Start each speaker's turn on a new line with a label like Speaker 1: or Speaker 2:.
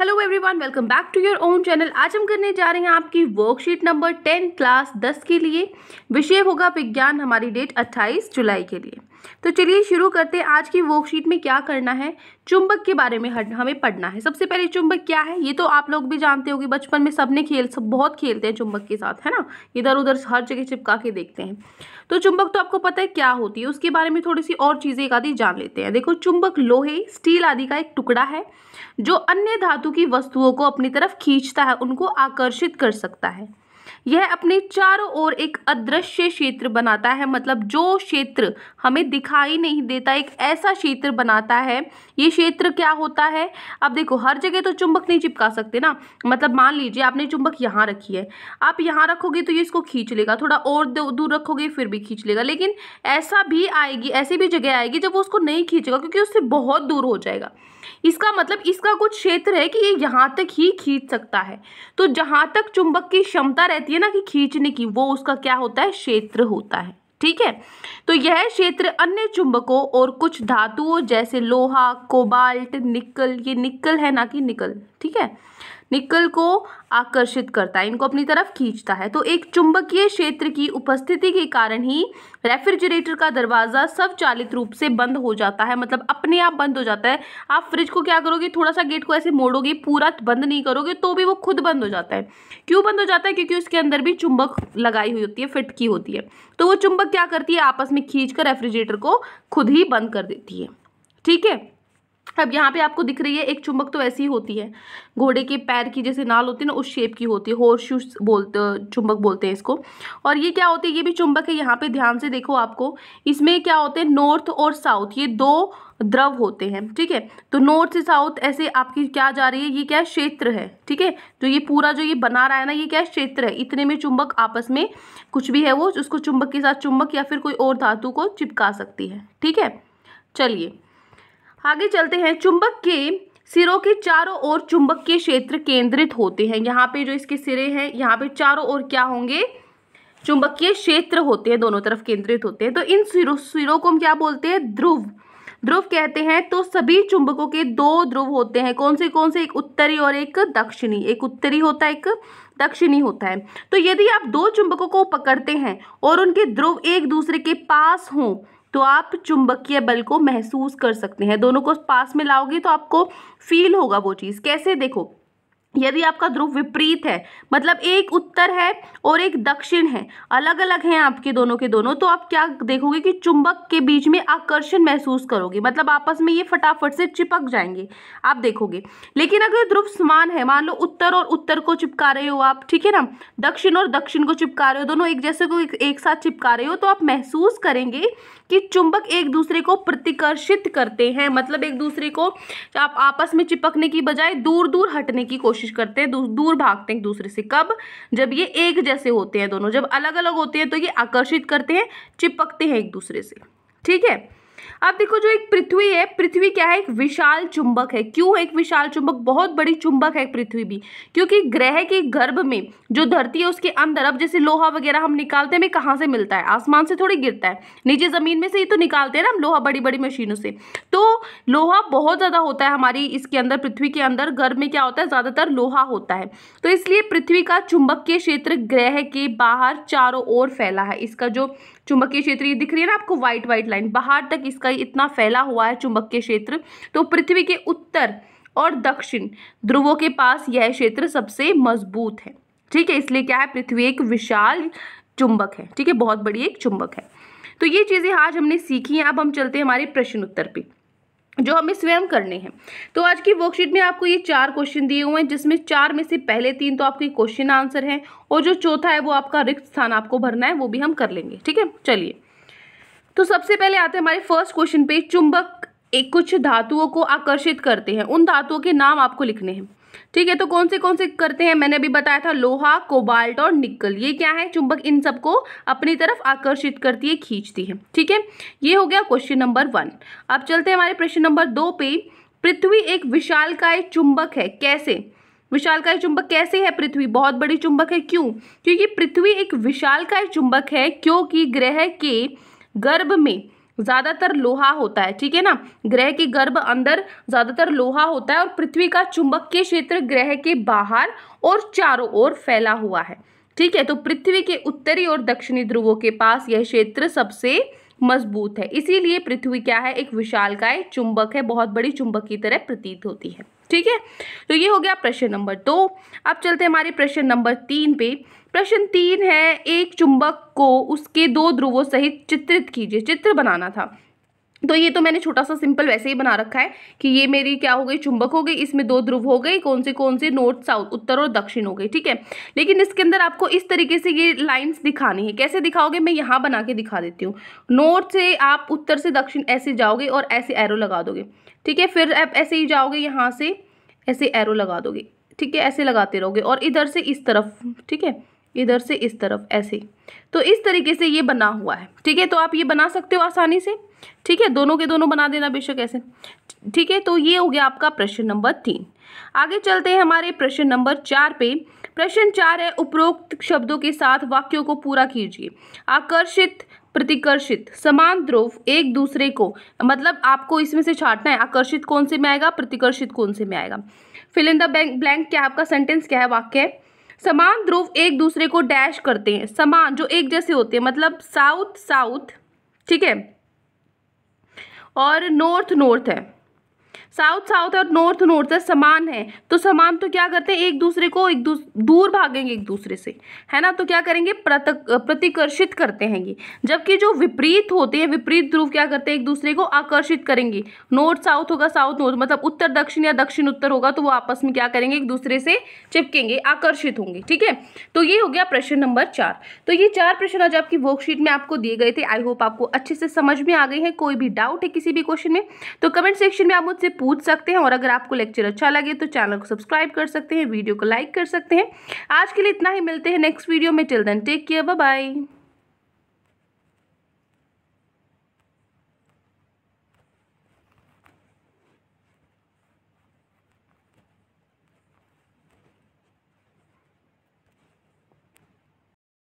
Speaker 1: hello everyone welcome back to your own channel आज हम करने जा रहे हैं आपकी वर्कशीट नंबर टेन क्लास दस के लिए विषय होगा विज्ञान हमारी डेट अट्ठाईस जुलाई के लिए तो चलिए शुरू करते हैं आज की वर्कशीट में क्या करना है चुंबक के बारे में हमें पढ़ना है सबसे पहले चुंबक क्या है ये तो आप लोग भी जानते कि बचपन में सबने खेल सब बहुत खेलते हैं चुंबक के साथ है ना इधर उधर हर जगह चिपका के देखते हैं तो चुंबक तो आपको पता है क्या होती है उसके बारे में थोड़ी सी और चीज़ें एक आदि जान लेते हैं देखो चुंबक लोहे स्टील आदि का एक टुकड़ा है जो अन्य धातु की वस्तुओं को अपनी तरफ खींचता है उनको आकर्षित कर सकता है यह अपने चारों ओर एक अदृश्य क्षेत्र बनाता है मतलब जो क्षेत्र हमें दिखाई नहीं देता एक ऐसा क्षेत्र बनाता है ये क्षेत्र क्या होता है अब देखो हर जगह तो चुंबक नहीं चिपका सकते ना मतलब मान लीजिए आपने चुंबक यहाँ रखी है आप यहाँ रखोगे तो ये इसको खींच लेगा थोड़ा और दूर रखोगे फिर भी खींच लेगा लेकिन ऐसा भी आएगी ऐसी भी जगह आएगी जब वो उसको नहीं खींचेगा क्योंकि उससे बहुत दूर हो जाएगा इसका मतलब इसका कुछ क्षेत्र है कि ये यहाँ तक ही खींच सकता है तो जहाँ तक चुंबक की क्षमता रहती रहती है ना कि खींचने की वो उसका क्या होता है क्षेत्र होता है ठीक है तो यह क्षेत्र अन्य चुंबकों और कुछ धातुओं जैसे लोहा कोबाल्ट निकल ये निकल है ना कि निकल ठीक है निकल को आकर्षित करता है इनको अपनी तरफ खींचता है तो एक चुंबकीय क्षेत्र की उपस्थिति के कारण ही रेफ्रिजरेटर का दरवाज़ा स्वचालित रूप से बंद हो जाता है मतलब अपने आप बंद हो जाता है आप फ्रिज को क्या करोगे थोड़ा सा गेट को ऐसे मोड़ोगे पूरा बंद नहीं करोगे तो भी वो खुद बंद हो जाता है क्यों बंद हो जाता है क्योंकि उसके अंदर भी चुंबक लगाई हुई होती है फिट की होती है तो वो चुंबक क्या करती है आपस में खींच कर रेफ्रिजरेटर को खुद ही बंद कर देती है ठीक है अब यहाँ पे आपको दिख रही है एक चुंबक तो ऐसी होती है घोड़े के पैर की जैसे नाल होती है ना उस शेप की होती है हॉर्स शूज बोलते चुंबक बोलते हैं इसको और ये क्या होती है ये भी चुंबक है यहाँ पे ध्यान से देखो आपको इसमें क्या होते हैं नॉर्थ और साउथ ये दो द्रव होते हैं ठीक है तो नॉर्थ से साउथ ऐसे आपकी क्या जा रही है ये क्या क्षेत्र है ठीक है तो ये पूरा जो ये बना रहा है ना ये क्या क्षेत्र है इतने में चुंबक आपस में कुछ भी है वो उसको चुंबक के साथ चुंबक या फिर कोई और धातु को चिपका सकती है ठीक है चलिए आगे चलते हैं चुंबक के सिरों के चारों ओर चुंबक के क्षेत्र केंद्रित होते हैं यहाँ पे जो इसके सिरे हैं यहाँ पे चारों ओर क्या होंगे चुंबकीय क्षेत्र होते हैं दोनों तरफ केंद्रित होते हैं तो इन सिरों सिरों को हम क्या बोलते हैं ध्रुव ध्रुव कहते हैं तो सभी चुंबकों के दो ध्रुव होते हैं कौन से कौन से एक उत्तरी और एक दक्षिणी एक उत्तरी होता है एक दक्षिणी होता है तो यदि आप दो चुंबकों को पकड़ते हैं और उनके ध्रुव एक दूसरे के पास हों तो आप चुंबकीय बल को महसूस कर सकते हैं दोनों को पास में लाओगे तो आपको फील होगा वो चीज़ कैसे देखो यदि आपका ध्रुव विपरीत है मतलब एक उत्तर है और एक दक्षिण है अलग अलग हैं आपके दोनों के दोनों तो आप क्या देखोगे कि चुंबक के बीच में आकर्षण महसूस करोगे मतलब आपस में ये फटाफट से चिपक जाएंगे आप देखोगे लेकिन अगर ध्रुव समान है मान लो उत्तर और उत्तर को चिपका रहे हो आप ठीक है ना दक्षिण और दक्षिण को चिपका रहे हो दोनों एक जैसे को एक साथ चिपका रहे हो तो आप महसूस करेंगे कि चुंबक एक दूसरे को प्रतिकर्षित करते हैं मतलब एक दूसरे को आप आपस में चिपकने की बजाय दूर दूर हटने की कोशिश कोशिश करते हैं दूर भागते हैं एक दूसरे से कब जब ये एक जैसे होते हैं दोनों जब अलग अलग होते हैं तो ये आकर्षित करते हैं चिपकते हैं एक दूसरे से ठीक है अब देखो जो एक पृथ्वी है पृथ्वी क्या है एक विशाल चुंबक है क्यों एक विशाल चुंबक बहुत बड़ी चुंबक है पृथ्वी भी क्योंकि ग्रह के गर्भ में जो धरती है उसके अंदर अब जैसे लोहा वगैरह हम निकालते हैं कहाँ से मिलता है आसमान से थोड़ी गिरता है नीचे ज़मीन में से ही तो निकालते हैं ना हम लोहा बड़ी बड़ी मशीनों से तो लोहा बहुत ज़्यादा होता है हमारी इसके अंदर पृथ्वी के अंदर गर्भ में क्या होता है ज़्यादातर लोहा होता है तो इसलिए पृथ्वी का चुंबकीय क्षेत्र ग्रह के बाहर चारों ओर फैला है इसका जो चुंबकीय क्षेत्र ये दिख रही है ना आपको व्हाइट व्हाइट लाइन बाहर तक इसका इतना फैला हुआ है चुंबकीय क्षेत्र तो पृथ्वी के उत्तर और दक्षिण ध्रुवों के पास यह क्षेत्र सबसे मजबूत है ठीक है इसलिए क्या है पृथ्वी एक विशाल चुंबक है ठीक है बहुत बड़ी एक चुंबक है तो ये चीज़ें आज हमने सीखी हैं अब हम चलते हैं हमारे प्रश्न उत्तर पे जो हमें स्वयं करने हैं तो आज की वर्कशीट में आपको ये चार क्वेश्चन दिए हुए हैं जिसमें चार में से पहले तीन तो आपके क्वेश्चन आंसर हैं और जो चौथा है वो आपका रिक्त स्थान आपको भरना है वो भी हम कर लेंगे ठीक है चलिए तो सबसे पहले आते हैं हमारे फर्स्ट क्वेश्चन पे चुंबक एक कुछ धातुओं को आकर्षित करते हैं उन धातुओं के नाम आपको लिखने हैं ठीक है तो कौन से कौन से करते हैं मैंने अभी बताया था लोहा कोबाल्ट और निकल ये क्या है चुंबक इन सबको अपनी तरफ आकर्षित करती है खींचती है ठीक है ये हो गया क्वेश्चन नंबर वन अब चलते हैं हमारे प्रश्न नंबर दो पे पृथ्वी एक विशालकाय चुंबक है कैसे विशालकाय चुंबक कैसे है पृथ्वी बहुत बड़ी चुंबक है क्यों क्योंकि पृथ्वी एक विशालकाय चुंबक है क्योंकि ग्रह के गर्भ में ज़्यादातर लोहा होता है ठीक है ना ग्रह के गर्भ अंदर ज़्यादातर लोहा होता है और पृथ्वी का चुंबकीय क्षेत्र ग्रह के बाहर और चारों ओर फैला हुआ है ठीक है तो पृथ्वी के उत्तरी और दक्षिणी ध्रुवों के पास यह क्षेत्र सबसे मजबूत है इसीलिए पृथ्वी क्या है एक विशालकाय चुंबक है बहुत बड़ी चुंबक की तरह प्रतीत होती है ठीक है तो ये हो गया प्रश्न नंबर दो अब चलते हैं हमारे प्रश्न नंबर तीन पे प्रश्न तीन है एक चुंबक को उसके दो ध्रुवों सहित चित्रित कीजिए चित्र बनाना था तो ये तो मैंने छोटा सा सिंपल वैसे ही बना रखा है कि ये मेरी क्या हो गई चुंबक हो गई इसमें दो ध्रुव हो गई कौन से कौन से नॉर्थ साउथ उत्तर और दक्षिण हो गई ठीक है लेकिन इसके अंदर आपको इस तरीके से ये लाइंस दिखानी है कैसे दिखाओगे मैं यहाँ बना के दिखा देती हूँ नॉर्थ से आप उत्तर से दक्षिण ऐसे जाओगे और ऐसे एरो लगा दोगे ठीक है फिर आप ऐसे ही जाओगे यहाँ से ऐसे एरो लगा दोगे ठीक है ऐसे लगाते रहोगे और इधर से इस तरफ ठीक है इधर से इस तरफ ऐसे तो इस तरीके से ये बना हुआ है ठीक है तो आप ये बना सकते हो आसानी से ठीक है दोनों के दोनों बना देना बेशक ऐसे ठीक है तो ये हो गया आपका प्रश्न नंबर तीन आगे चलते हैं हमारे प्रश्न नंबर चार पे प्रश्न चार है उपरोक्त शब्दों के साथ वाक्यों को पूरा कीजिए आकर्षित प्रतिकर्षित समान ध्रुव एक दूसरे को मतलब आपको इसमें से छाटना है आकर्षित कौन से में आएगा प्रतिकर्षित कौन से में आएगा fill in the bank blank क्या आपका सेंटेंस क्या है वाक्य है समान ध्रुव एक दूसरे को डैश करते हैं समान जो एक जैसे होते हैं मतलब साउथ साउथ ठीक है और नॉर्थ नॉर्थ है साउथ साउथ और नॉर्थ नॉर्थ है समान है तो समान तो क्या करते हैं एक दूसरे को एक दूर भागेंगे एक दूसरे से है ना तो क्या करेंगे प्रतिकर्षित करते हैं ये जबकि जो विपरीत होते हैं विपरीत ध्रुव क्या करते हैं एक दूसरे को आकर्षित करेंगे नॉर्थ साउथ होगा साउथ नॉर्थ मतलब उत्तर दक्षिण या दक्षिण उत्तर होगा तो वो आपस में क्या करेंगे एक दूसरे से चिपकेंगे आकर्षित होंगे ठीक है तो ये हो गया प्रश्न नंबर चार तो ये चार प्रश्न आज आपकी वर्कशीट में आपको दिए गए थे आई होप आपको अच्छे से समझ में आ गई है कोई भी डाउट है किसी भी क्वेश्चन में तो कमेंट सेक्शन में आप मुझसे पूछ सकते हैं और अगर आपको लेक्चर अच्छा लगे तो चैनल को सब्सक्राइब कर सकते हैं वीडियो को लाइक कर सकते हैं आज के लिए इतना ही मिलते हैं नेक्स्ट वीडियो में till then take care bye